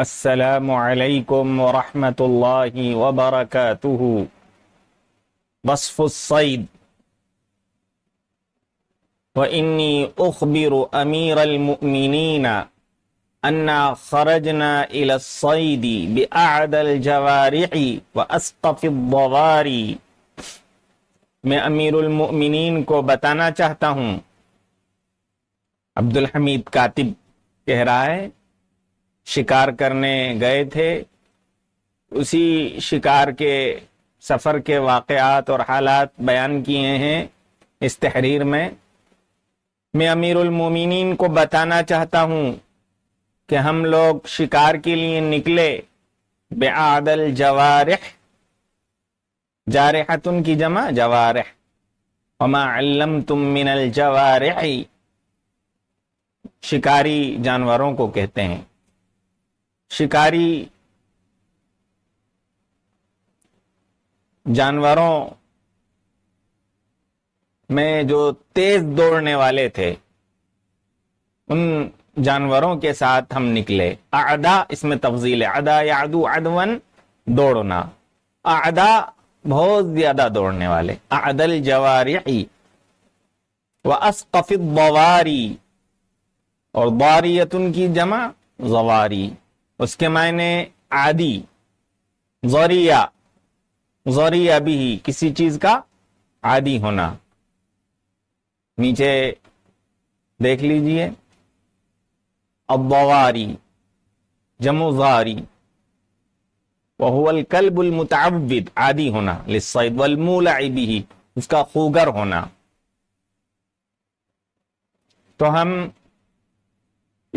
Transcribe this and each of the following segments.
असलकम वरहमल वबरक वसफ़ुसैद वन्नी उखबिर अमीर अलमिन अन्ना खरजना इलसैदी बदल जवारी व अस्तफ़ारी मैं अमीरमिन को बताना चाहता हूँ अब्दुल हमीद कातिब कह रहा है शिकार करने गए थे उसी शिकार के सफ़र के वाक़ात और हालात बयान किए हैं इस तहरीर में मैं अमीरमिन को बताना चाहता हूँ कि हम लोग शिकार के लिए निकले बेआदल जवारह जारहतुन की जमा जवार वमाल्लम तुम मिनल जवार शिकारी जानवरों को कहते हैं शिकारी जानवरों में जो तेज दौड़ने वाले थे उन जानवरों के साथ हम निकले आदा इसमें तफजील है अदा यादू अदवन दौड़ना आदा बहुत ज्यादा दौड़ने वाले आदल जवारी व असकफित बवारी और बारियत उनकी जमा जवारी उसके मायने आदि जोरिया जोरिया भी किसी चीज का आदि होना नीचे देख लीजिए अबारी जमुजारी कलबुल मुताबिद आदि होना लिसैद वल उसका खूगर होना तो हम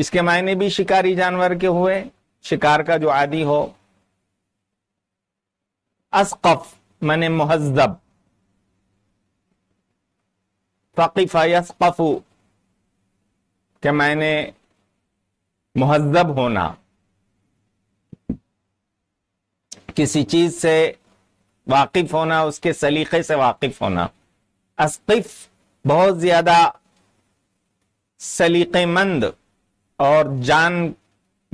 इसके मायने भी शिकारी जानवर के हुए शिकार का जो आदि हो असकफ मैंने महजब फ़कीफ़ा यसकफ़ू के मैंने महजब होना किसी चीज से वाकिफ होना उसके सलीके से वाकिफ होना असकिफ बहुत ज्यादा सलीकेमंद और जान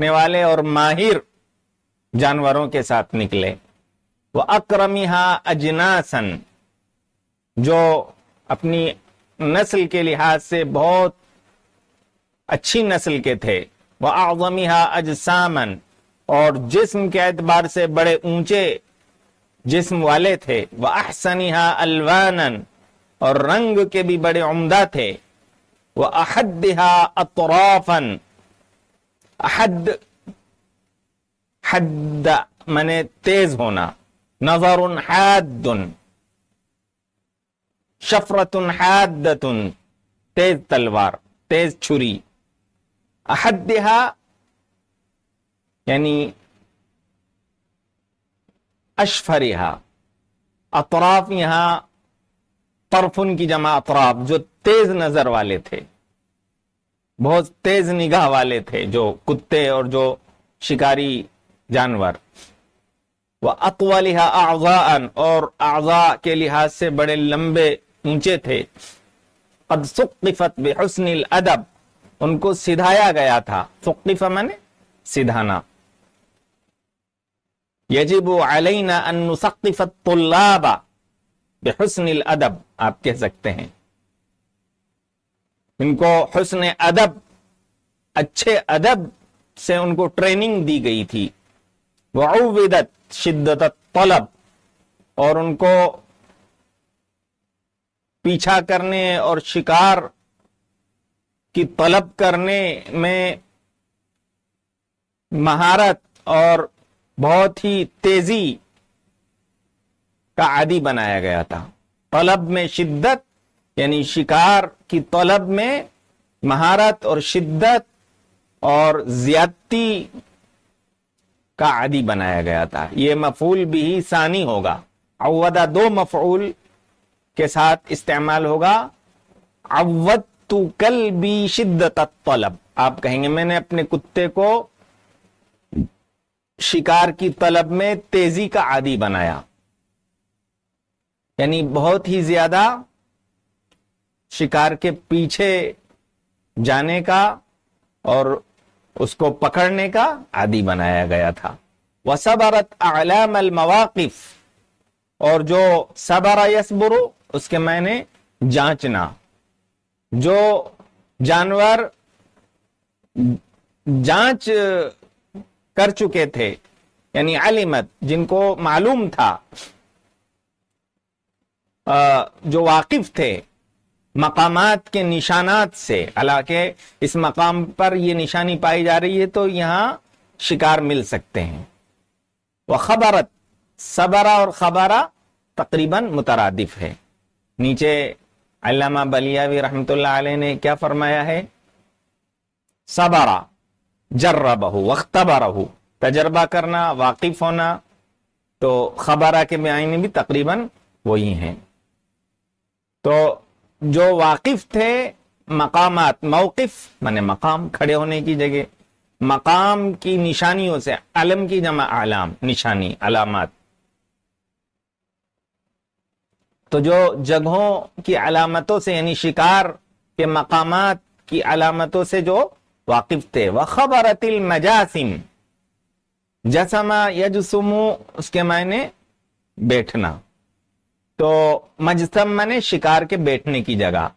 रखने वाले और माहिर जानवरों के साथ निकले वह अक्रमिहा अजनासन जो अपनी नस्ल के लिहाज से बहुत अच्छी नस्ल के थे वह आजमिहा अजसामन और जिस्म के एतबार से बड़े ऊंचे जिस्म वाले थे वह अहसनिहा अलवानन और रंग के भी बड़े उम्दा थे वह अहदहा अतराफन हद हद माने तेज होना नजर हद शफरत हद तेज तलवार तेज छुरी अहदहा यानी अशफरिहा अतराफ यहां तरफुन की जमा अतराफ जो तेज नजर वाले थे बहुत तेज निगाह वाले थे जो कुत्ते और जो शिकारी जानवर वह अकवा लिहा और आजा के लिहाज से बड़े लंबे ऊंचे थे बेहसनिल अदब उनको सिधाया गया था फुक्फ मैंने सिधाना यजीब अलैना अनुसक्तिफत बेहसनिल अदब आप कह सकते हैं इनको हसन अदब अच्छे अदब से उनको ट्रेनिंग दी गई थी वाउविदत शिद्दत तलब और उनको पीछा करने और शिकार की तलब करने में महारत और बहुत ही तेजी का आदि बनाया गया था तलब में शिद्दत यानी शिकार की तलब में महारत और शिद्दत और ज्यादती का आदि बनाया गया था यह मफूल भी सानी होगा अवदा दो मफूल के साथ इस्तेमाल होगा अवद तू कल भी शिद्दत तलब आप कहेंगे मैंने अपने कुत्ते को शिकार की तलब में तेजी का आदि बनाया यानी बहुत ही ज्यादा शिकार के पीछे जाने का और उसको पकड़ने का आदि बनाया गया था वह सबरत मवाकिफ और जो सबरा यसबुरु उसके मैंने जांचना जो जानवर जांच कर चुके थे यानी अलीमत जिनको मालूम था जो वाकिफ थे मकामात के निशानात से हालांकि इस मकाम पर यह निशानी पाई जा रही है तो यहां शिकार मिल सकते हैं वह खबरत सबरा और खबारा तकरीबन मुतरदिफ है नीचे अलामा बलियावी रहमत ने क्या फरमाया है सबरा बहु जर्रबहू रहू तजर्बा करना वाकिफ होना तो खबरा के मायने भी तकरीबन वही हैं तो जो वाकिफ थे मकामात मौकफ माने मकाम खड़े होने की जगह मकाम की निशानियों से अलम की जमा आलाम निशानी अलामत तो जो जगहों की अलामतों से यानी शिकार के मकामात की अलामतों से जो वाकिफ थे व खबरतिल मजासिम जसमा यजसुमु उसके मायने बैठना तो मजसम माने शिकार के बैठने की जगह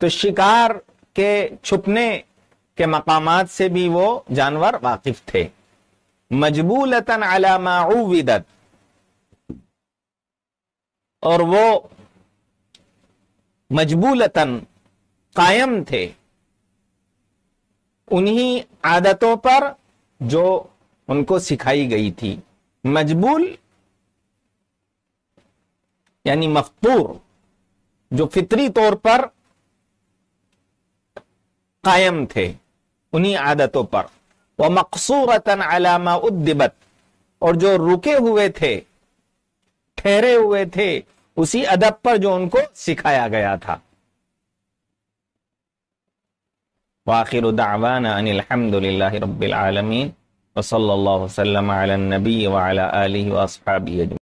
तो शिकार के छुपने के मकाम से भी वो जानवर वाकिफ थे मजबूलतन अलामाउविदत और वो मजबूलतन कायम थे उन्हीं आदतों पर जो उनको सिखाई गई थी मजबूल यानी मफतूर जो फितरी तौर पर कायम थे उन्हीं आदतों पर वह मकसूरतन अलामा उद्दिबत और जो रुके हुए थे ठहरे हुए थे उसी अदब पर जो उनको सिखाया गया था وسلم على النبي وعلى वसलम नबी वाला